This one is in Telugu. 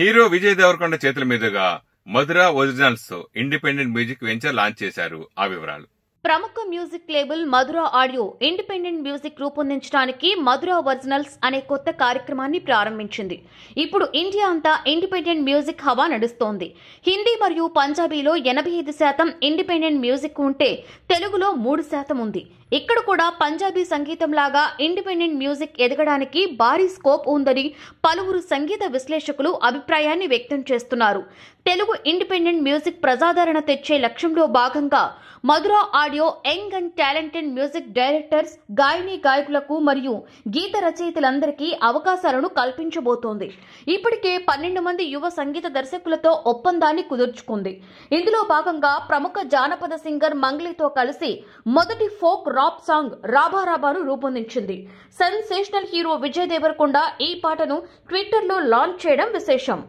హీరో విజయ్ దేవరకొండ చేతుల మీదుగా Madhura originals independent music venture launch చేశారు ఆ వివరాలు ప్రముఖ music label Madhura audio independent music రూపొందించడానికి మధుర ఒరిజినల్స్ అనే కొత్త కార్యక్రమాన్ని ప్రారంభించింది ఇప్పుడు ఇండియా అంతా ఇండిపెండెంట్ మ్యూజిక్ హవా నడుస్తోంది హిందీ మరియు పంజాబీలో ఎనభై ఐదు శాతం ఇండిపెండెంట్ మ్యూజిక్ ఉంటే తెలుగులో మూడు శాతం ఉంది ఇక్కడ కూడా పంజాబీ సంగీతం లాగా ఇండిపెండెంట్ మ్యూజిక్ ఎదగడానికి భారీ స్కోప్ ఉందని పలువురు సంగీత విశ్లేషకులు అభిప్రాయాన్ని వ్యక్తం చేస్తున్నారు తెలుగు ఇండిపెండెంట్ మ్యూజిక్ ప్రజాదరణ తెచ్చే లక్ష్యంలో భాగంగా Madhura audio young and talented music directors గాయని గాయకులకు మరియు గీత రచయితలందరికీ అవకాశాలను కల్పించబోతోంది ఇప్పటికే పన్నెండు మంది యువ సంగీత దర్శకులతో ఒప్పందాన్ని కుదుర్చుకుంది ఇందులో భాగంగా ప్రముఖ జానపద సింగర్ మంగ్లీతో కలిసి మొదటి ఫోక్ రాప్ సాంగ్ రాబా రాబాను రూపొందించింది సెన్సేషనల్ హీరో విజయ్ దేవరకొండ ఈ పాటను ట్విట్టర్లో లాంచ్ చేయడం విశేషం